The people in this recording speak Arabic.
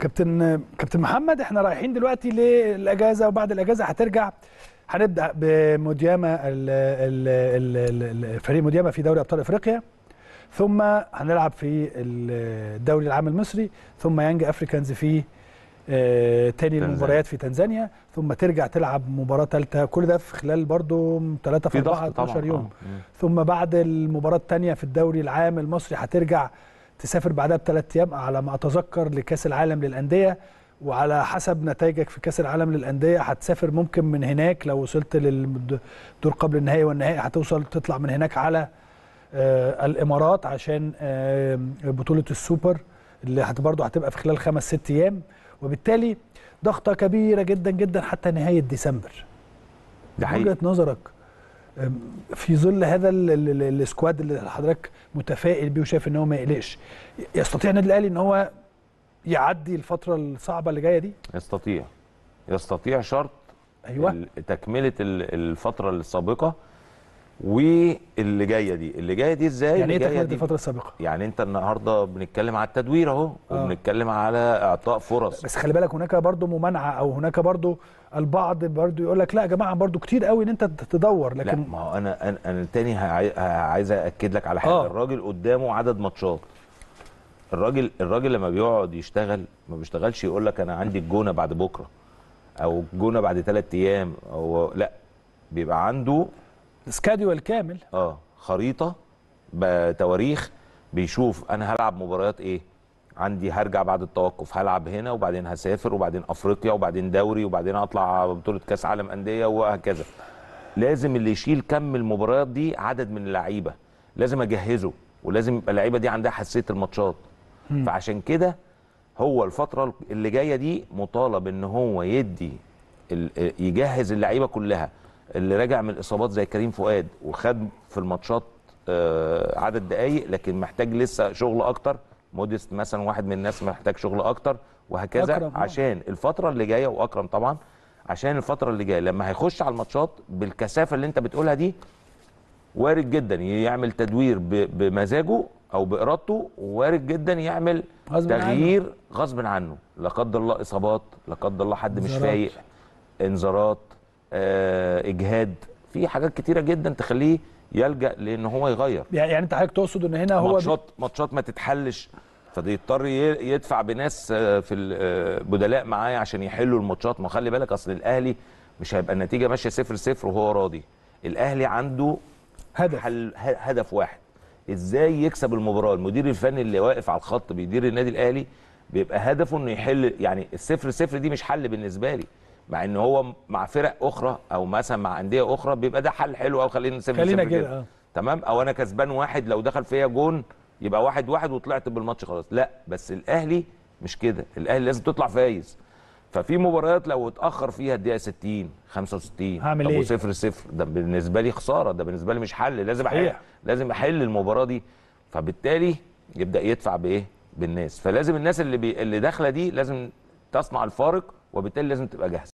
كابتن كابتن محمد احنا رايحين دلوقتي للاجازه وبعد الاجازه هترجع هنبدا بمودياما الفريق مودياما في دوري ابطال افريقيا ثم هنلعب في الدوري العام المصري ثم يانج افريكانز في آه، تاني المباريات في تنزانيا ثم ترجع تلعب مباراه ثالثه كل ده في خلال برضو 3 في 14 يوم اه، اه. ثم بعد المباراه الثانيه في الدوري العام المصري هترجع تسافر بعدها بثلاث ايام على ما اتذكر لكاس العالم للانديه وعلى حسب نتائجك في كاس العالم للانديه هتسافر ممكن من هناك لو وصلت للدور قبل النهائي والنهائي هتوصل تطلع من هناك على آه، الامارات عشان آه، بطوله السوبر اللي هت برضه هتبقى في خلال خمس ست ايام وبالتالي ضغطه كبيره جدا جدا حتى نهايه ديسمبر ده حقيقي وجهه نظرك في ظل هذا السكواد اللي حضرتك متفائل بيه وشايف ان هو ما يقلقش يستطيع النادي الاهلي ان هو يعدي الفتره الصعبه اللي جايه دي يستطيع يستطيع شرط ايوه تكمله الفتره السابقه واللي جايه دي اللي جايه دي ازاي يعني ايه تكمله الفتره السابقه يعني انت النهارده بنتكلم على التدوير اهو آه. وبنتكلم على اعطاء فرص بس خلي بالك هناك برضو ممانعه او هناك برضو البعض برضو يقول لك لا يا جماعه برضو كتير قوي ان انت تدور لكن لا ما هو انا انا, أنا تاني عايز اكد لك على حاجه آه. الراجل قدامه عدد ماتشات الراجل الراجل لما بيقعد يشتغل ما بيشتغلش يقول لك انا عندي الجونه بعد بكره او الجونه بعد ثلاث ايام او لا بيبقى عنده سكادول كامل اه خريطه تواريخ بيشوف انا هلعب مباريات ايه عندي هرجع بعد التوقف هلعب هنا وبعدين هسافر وبعدين افريقيا وبعدين دوري وبعدين اطلع بطوله كاس عالم انديه وهكذا لازم اللي يشيل كم المباريات دي عدد من اللعيبه لازم اجهزه ولازم يبقى اللعيبه دي عندها حساسيه الماتشات فعشان كده هو الفتره اللي جايه دي مطالب ان هو يدي يجهز اللعيبه كلها اللي راجع من الاصابات زي كريم فؤاد وخد في الماتشات آه، عدد دقايق لكن محتاج لسه شغل اكتر موديست مثلا واحد من الناس محتاج شغل اكتر وهكذا أكرم. آه. عشان الفتره اللي جايه واكرم طبعا عشان الفتره اللي جايه لما هيخش على الماتشات بالكثافه اللي انت بتقولها دي وارد جدا يعمل تدوير بمزاجه او بارادته وارد جدا يعمل غزب تغيير عنه. غصب عنه لا قدر الله اصابات لا قدر الله حد مش فايق انذارات آه، اجهاد في حاجات كتيره جدا تخليه يلجا لان هو يغير يعني-, يعني انت حضرتك تقصد ان هنا هو ماتشات بي... ماتشات ما تتحلش فبيضطر يدفع بناس آه، في البدلاء آه، معايا عشان يحلوا الماتشات ما خلي بالك اصل الاهلي مش هيبقى النتيجه ماشيه 0 0 وهو راضي الاهلي عنده هدف حل... هدف واحد ازاي يكسب المباراه المدير الفني اللي واقف على الخط بيدير النادي الاهلي بيبقى هدفه انه يحل يعني الصفر صفر دي مش حل بالنسبه لي مع ان هو مع فرق اخرى او مثلا مع انديه اخرى بيبقى ده حل حلو او خلينا نسيب خلينا كده آه. تمام او انا كسبان واحد لو دخل فيا جون يبقى واحد واحد وطلعت بالماتش خلاص لا بس الاهلي مش كده الاهلي لازم تطلع فايز ففي مباريات لو اتاخر فيها الدقيقه 60 65 هعمل ايه 0 0 ده بالنسبه لي خساره ده بالنسبه لي مش حل لازم احل إيه؟ لازم احل المباراه دي فبالتالي يبدا يدفع بايه بالناس فلازم الناس اللي بي... اللي داخله دي لازم تصنع الفارق وبالتالي لازم تبقى جاهزه